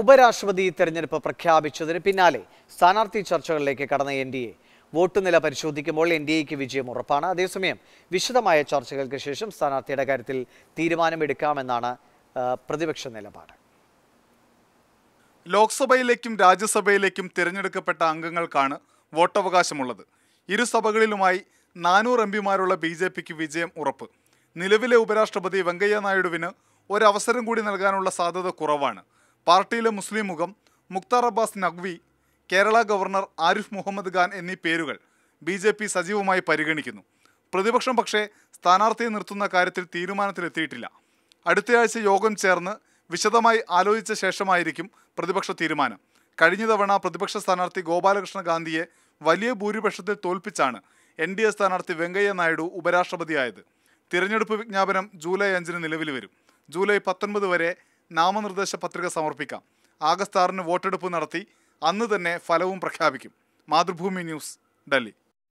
ഉപരാഷ്ട്രപതി തെരഞ്ഞെടുപ്പ് പ്രഖ്യാപിച്ചതിന് പിന്നാലെ സ്ഥാനാർത്ഥി ചർച്ചകളിലേക്ക് കടന്ന എൻ ഡി എ വോട്ട് നില പരിശോധിക്കുമ്പോൾ എൻ ഡി എക്ക് വിജയം ഉറപ്പാണ് അതേസമയം വിശദമായ ചർച്ചകൾക്ക് ശേഷം സ്ഥാനാർത്ഥിയുടെ കാര്യത്തിൽ തീരുമാനമെടുക്കാമെന്നാണ് പ്രതിപക്ഷ നിലപാട് ലോക്സഭയിലേക്കും രാജ്യസഭയിലേക്കും തിരഞ്ഞെടുക്കപ്പെട്ട അംഗങ്ങൾക്കാണ് വോട്ടവകാശമുള്ളത് ഇരു സഭകളിലുമായി നാനൂറ് എം പിമാരുള്ള ബി ജെ പിക്ക് വിജയം ഉറപ്പ് നിലവിലെ ഉപരാഷ്ട്രപതി വെങ്കയ്യ നായിഡുവിന് ഒരവസരം കൂടി നൽകാനുള്ള സാധ്യത കുറവാണ് പാർട്ടിയിലെ മുസ്ലിം മുഖം മുക്താർ അബ്ബാസ് നഖ്വി കേരള ഗവർണർ ആരിഫ് മുഹമ്മദ് ഖാൻ എന്നീ പേരുകൾ ബി ജെ പി സജീവമായി പരിഗണിക്കുന്നു പ്രതിപക്ഷം പക്ഷേ സ്ഥാനാർത്ഥിയെ നിർത്തുന്ന കാര്യത്തിൽ തീരുമാനത്തിലെത്തിയിട്ടില്ല അടുത്തയാഴ്ച യോഗം ചേർന്ന് വിശദമായി ആലോചിച്ച ശേഷമായിരിക്കും പ്രതിപക്ഷ തീരുമാനം കഴിഞ്ഞ തവണ പ്രതിപക്ഷ സ്ഥാനാർത്ഥി ഗോപാലകൃഷ്ണ ഗാന്ധിയെ വലിയ ഭൂരിപക്ഷത്തിൽ തോൽപ്പിച്ചാണ് എൻ ഡി എ സ്ഥാനാർത്ഥി വെങ്കയ്യ നായിഡു ഉപരാഷ്ട്രപതിയായത് തിരഞ്ഞെടുപ്പ് വിജ്ഞാപനം ജൂലൈ അഞ്ചിന് നിലവിൽ വരും ജൂലൈ പത്തൊൻപത് വരെ നാമനിർദ്ദേശ പത്രിക സമർപ്പിക്കാം ആഗസ്റ്റ് ആറിന് വോട്ടെടുപ്പ് നടത്തി അന്ന് തന്നെ ഫലവും പ്രഖ്യാപിക്കും മാതൃഭൂമി ന്യൂസ് ഡൽഹി